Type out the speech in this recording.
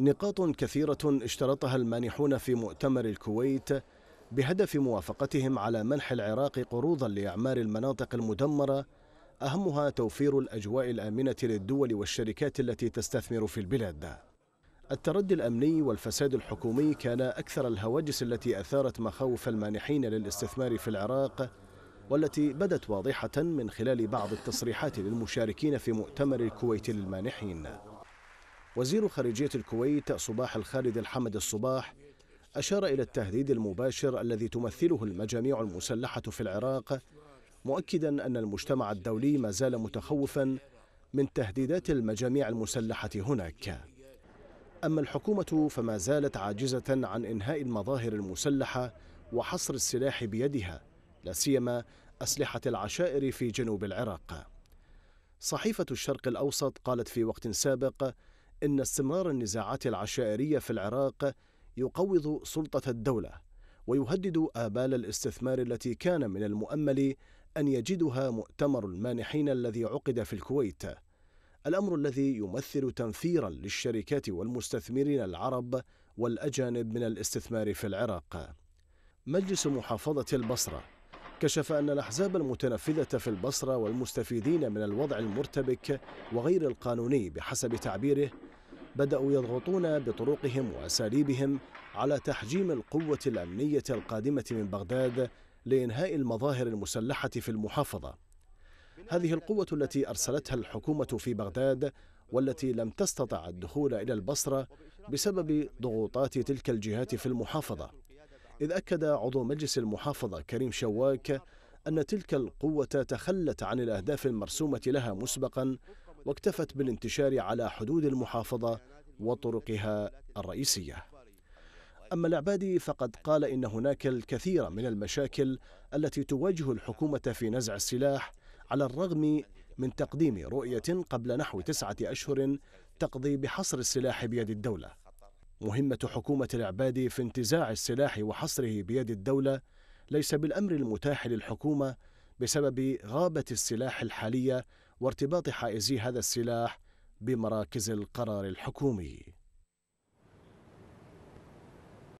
نقاط كثيرة اشترطها المانحون في مؤتمر الكويت بهدف موافقتهم على منح العراق قروضا لإعمار المناطق المدمرة أهمها توفير الأجواء الآمنة للدول والشركات التي تستثمر في البلاد التردي الأمني والفساد الحكومي كان أكثر الهواجس التي أثارت مخاوف المانحين للاستثمار في العراق والتي بدت واضحة من خلال بعض التصريحات للمشاركين في مؤتمر الكويت للمانحين وزير خارجية الكويت صباح الخالد الحمد الصباح أشار إلى التهديد المباشر الذي تمثله المجاميع المسلحة في العراق مؤكدا أن المجتمع الدولي ما زال متخوفا من تهديدات المجاميع المسلحة هناك أما الحكومة فما زالت عاجزة عن إنهاء المظاهر المسلحة وحصر السلاح بيدها لا سيما أسلحة العشائر في جنوب العراق صحيفة الشرق الأوسط قالت في وقت سابق ان استمرار النزاعات العشائريه في العراق يقوض سلطه الدوله ويهدد ابال الاستثمار التي كان من المؤمل ان يجدها مؤتمر المانحين الذي عقد في الكويت الامر الذي يمثل تنفيرا للشركات والمستثمرين العرب والاجانب من الاستثمار في العراق مجلس محافظه البصره كشف أن الأحزاب المتنفذة في البصرة والمستفيدين من الوضع المرتبك وغير القانوني بحسب تعبيره بدأوا يضغطون بطرقهم وأساليبهم على تحجيم القوة الأمنية القادمة من بغداد لإنهاء المظاهر المسلحة في المحافظة هذه القوة التي أرسلتها الحكومة في بغداد والتي لم تستطع الدخول إلى البصرة بسبب ضغوطات تلك الجهات في المحافظة إذ أكد عضو مجلس المحافظة كريم شواك أن تلك القوة تخلت عن الأهداف المرسومة لها مسبقا واكتفت بالانتشار على حدود المحافظة وطرقها الرئيسية أما العبادي فقد قال إن هناك الكثير من المشاكل التي تواجه الحكومة في نزع السلاح على الرغم من تقديم رؤية قبل نحو تسعة أشهر تقضي بحصر السلاح بيد الدولة مهمة حكومة العبادي في انتزاع السلاح وحصره بيد الدولة ليس بالأمر المتاح للحكومة بسبب غابة السلاح الحالية وارتباط حائزي هذا السلاح بمراكز القرار الحكومي